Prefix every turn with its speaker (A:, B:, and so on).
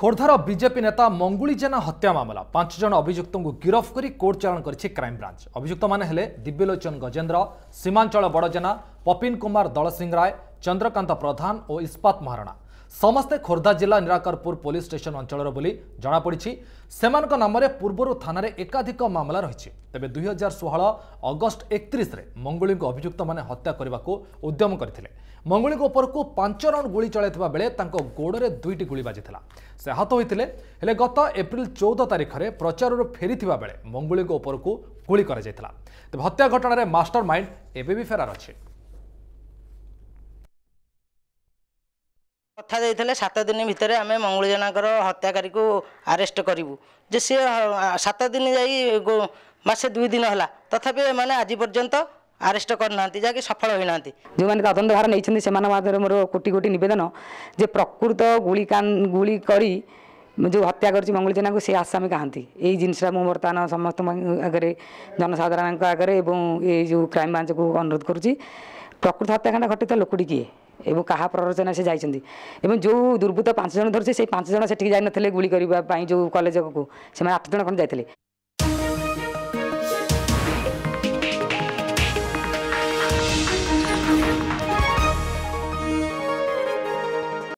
A: খোর্ধার BJP নেতা মঙ্গুলি জেনা হত্যা মামলা পাঁচ জন অভিযুক্ত গিরফ করে কোর্ট চালাণ করেছে ক্রাইমব্রাঞ্চ অভিযুক্ত মানে হলে দিব্যলোচন গজেন্দ্র সীমাঞ্চল বড়জেনা পপিন কুমার দলসিং রায় চন্দ্রকান্ত প্রধান ও ইস্পাত মহারণা ସମସ୍ତେ ଖୋର୍ଦ୍ଧା ଜିଲ୍ଲା ନିରାକରପୁର ପୋଲିସ ଷ୍ଟେସନ ଅଞ୍ଚଳର ବୋଲି ଜଣାପଡ଼ିଛି ସେମାନଙ୍କ ନାମରେ ପୂର୍ବରୁ ଥାନାରେ ଏକାଧିକ ମାମଲା ରହିଛି ତେବେ ଦୁଇହଜାର ଷୋହଳ ଅଗଷ୍ଟ ଏକତିରିଶରେ ମଙ୍ଗୁଳିଙ୍କୁ ଅଭିଯୁକ୍ତମାନେ ହତ୍ୟା କରିବାକୁ ଉଦ୍ୟମ କରିଥିଲେ ମଙ୍ଗୁଳିଙ୍କ ଉପରକୁ ପାଞ୍ଚ ରାଉଣ୍ଡ ଗୁଳି ଚଳାଇଥିବା ବେଳେ ତାଙ୍କ ଗୋଡ଼ରେ ଦୁଇଟି ଗୁଳି ବାଜିଥିଲା ସେ ଆହତ ହୋଇଥିଲେ ହେଲେ ଗତ ଏପ୍ରିଲ ଚଉଦ ତାରିଖରେ ପ୍ରଚାରରୁ ଫେରିଥିବା ବେଳେ ମଙ୍ଗୁଳିଙ୍କ ଉପରକୁ ଗୁଳି କରାଯାଇଥିଲା ତେବେ ହତ୍ୟା ଘଟଣାରେ ମାଷ୍ଟର ମାଇଣ୍ଡ ଏବେ ବି ଫେରାର ଅଛି
B: କଥା ଦେଇଥିଲେ ସାତ ଦିନ ଭିତରେ ଆମେ ମଙ୍ଗୁଳି ଜେନାଙ୍କର ହତ୍ୟାକାରୀକୁ ଆରେଷ୍ଟ କରିବୁ ଯେ ସିଏ ସାତ ଦିନ ଯାଇ ମାସେ ଦୁଇ ଦିନ ହେଲା ତଥାପି ଏମାନେ ଆଜି ପର୍ଯ୍ୟନ୍ତ ଆରେଷ୍ଟ କରିନାହାନ୍ତି ଯାହାକି ସଫଳ ହୋଇନାହାନ୍ତି
C: ଯେଉଁମାନେ ତଦନ୍ତ ଭାର ନେଇଛନ୍ତି ସେମାନଙ୍କ ମାଧ୍ୟମରେ ମୋର କୋଟି କୋଟି ନିବେଦନ ଯେ ପ୍ରକୃତ ଗୁଳି ଗୁଳି କରି ଯେଉଁ ହତ୍ୟା କରିଛି ମଙ୍ଗୁଳି ଜେନାଙ୍କୁ ସେ ଆସାମୀ କାହାନ୍ତି ଏଇ ଜିନିଷଟା ମୁଁ ବର୍ତ୍ତମାନ ସମସ୍ତଙ୍କ ଆଗରେ ଜନସାଧାରଣଙ୍କ ଆଗରେ ଏବଂ ଏଇ ଯେଉଁ କ୍ରାଇମବ୍ରାଞ୍ଚକୁ ଅନୁରୋଧ କରୁଛି ପ୍ରକୃତ ହତ୍ୟାକାଣ୍ଡ ଘଟିଥିବା ଲୋକଟି କିଏ এবং କାହା ପ୍ରରୋଚନା ସେ ଯାଇଛନ୍ତି ଏବଂ ଯେଉଁ ଦୁର୍ବୃତ୍ତ ପାଞ୍ଚ ଜଣ ଧରୁଛି ସେଇ ପାଞ୍ଚ ଜଣ ସେଠିକି ଯାଇନଥିଲେ ଗୁଳି କରିବା ପାଇଁ ଯେଉଁ କଲେଜକୁ ସେମାନେ ଆଠ ଜଣ ଖଣ୍ଡେ ଯାଇଥିଲେ